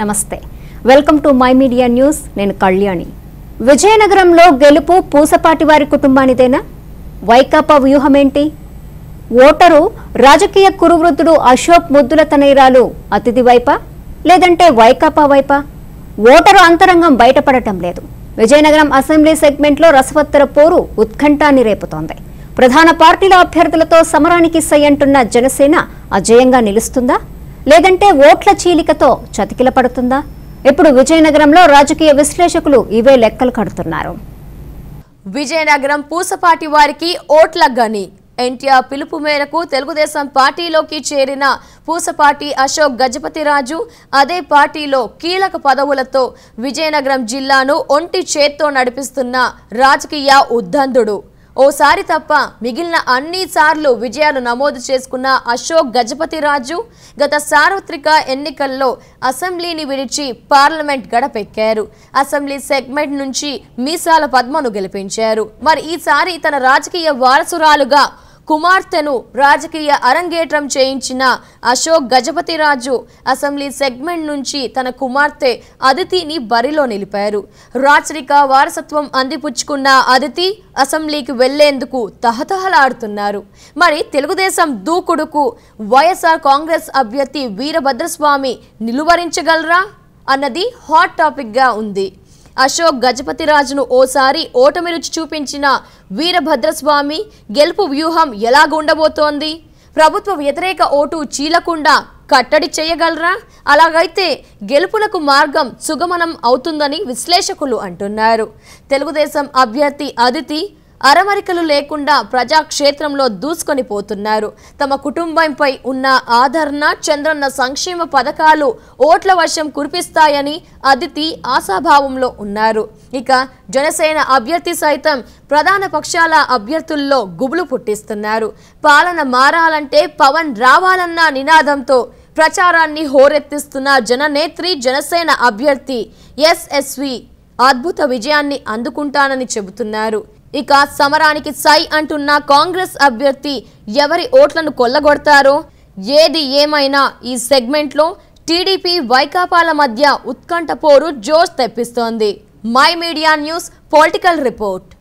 నమస్తే welcome to my media news నేను కళ్యాణి విజయనగరంలో గెలుపు పూసపాటి వారి కుటుంబానిదేనా వైకాపా వ్యూహమేంటి ఓటరు రాజకీయ కురువృద్ధుడు అశోక్ ముద్దుల తనయురాలు అతిథి వైపా లేదంటే వైకాపా వైపా ఓటరు అంతరంగం బయటపడటం లేదు విజయనగరం అసెంబ్లీ సెగ్మెంట్లో రసవత్తర పోరు ఉత్కంఠాన్ని రేపుతోంది ప్రధాన పార్టీల అభ్యర్థులతో సమరానికి సై అంటున్న జనసేన అజయంగా నిలుస్తుందా లేదంటే ఓట్ల చీలికతో చతికిల పడుతుందా ఇప్పుడు విజయనగరంలో రాజకీయ విశ్లేషకులు ఇవే లెక్కలు కడుతున్నారు విజయనగరం పూసపాటి వారికి ఓట్ల గని ఎన్టీఆర్ పిలుపు మేరకు తెలుగుదేశం పార్టీలోకి చేరిన పూసపాటి అశోక్ గజపతిరాజు అదే పార్టీలో కీలక పదవులతో విజయనగరం జిల్లాను ఒంటి చేత్తో నడిపిస్తున్న రాజకీయ ఉద్దందుడు ఓసారి తప్ప మిగిలిన అన్ని సార్లు విజయాలు నమోదు చేసుకున్న అశోక్ గజపతిరాజు గత సార్వత్రిక ఎన్నికల్లో అసెంబ్లీని విడిచి పార్లమెంట్ గడపెక్కారు అసెంబ్లీ సెగ్మెంట్ నుంచి మీసాల పద్మను గెలిపించారు మరి ఈసారి తన రాజకీయ వారసురాలుగా కుమార్తెను రాజకీయ అరంగేట్రం చేయించిన అశోక్ గజపతిరాజు అసెంబ్లీ సెగ్మెంట్ నుంచి తన కుమార్తె అదితిని బరిలో నిలిపారు రాచరిక వారసత్వం అందిపుచ్చుకున్న అదితి అసెంబ్లీకి వెళ్లేందుకు తహతహలాడుతున్నారు మరి తెలుగుదేశం దూకుడుకు వైఎస్ఆర్ కాంగ్రెస్ అభ్యర్థి వీరభద్రస్వామి నిలువరించగలరా అన్నది హాట్ టాపిక్గా ఉంది అశోక్ గజపతిరాజును ఓసారి ఓటమి రుచి చూపించిన వీరభద్రస్వామి గెలుపు వ్యూహం ఎలాగుండబోతోంది ప్రభుత్వ వ్యతిరేక ఓటు చీలకుండా కట్టడి చేయగలరా అలాగైతే గెలుపులకు మార్గం సుగమనం అవుతుందని విశ్లేషకులు అంటున్నారు తెలుగుదేశం అభ్యర్థి అదితి అరమరికలు లేకుండా ప్రజాక్షేత్రంలో దూసుకొని పోతున్నారు తమ కుటుంబంపై ఉన్న ఆదరణ చంద్రన్న సంక్షేమ పథకాలు ఓట్ల వర్షం కురిపిస్తాయని అదితి ఆశాభావంలో ఉన్నారు ఇక జనసేన అభ్యర్థి సైతం ప్రధాన పక్షాల అభ్యర్థుల్లో గుబులు పుట్టిస్తున్నారు పాలన మారాలంటే పవన్ రావాలన్న నినాదంతో ప్రచారాన్ని హోరెత్తిస్తున్న జననేత్రి జనసేన అభ్యర్థి ఎస్ఎస్వి అద్భుత విజయాన్ని అందుకుంటానని చెబుతున్నారు ఇక సమరానికి సై అంటున్న కాంగ్రెస్ అభ్యర్థి ఎవరి ఓట్లను కొల్లగొడతారో ఏది ఏమైనా ఈ సెగ్మెంట్లో టీడీపీ వైకాపాల మధ్య ఉత్కంఠ పోరు జోష్ తెప్పిస్తోంది my media news political report